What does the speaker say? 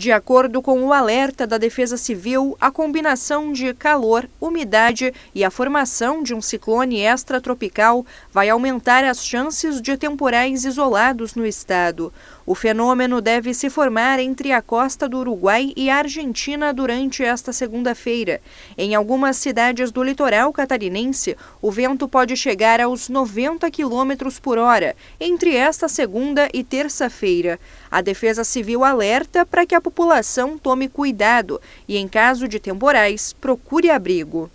De acordo com o alerta da Defesa Civil, a combinação de calor, umidade e a formação de um ciclone extratropical vai aumentar as chances de temporais isolados no estado. O fenômeno deve se formar entre a costa do Uruguai e a Argentina durante esta segunda-feira. Em algumas cidades do litoral catarinense, o vento pode chegar aos 90 km por hora entre esta segunda e terça-feira. A Defesa Civil alerta para que a população tome cuidado e, em caso de temporais, procure abrigo.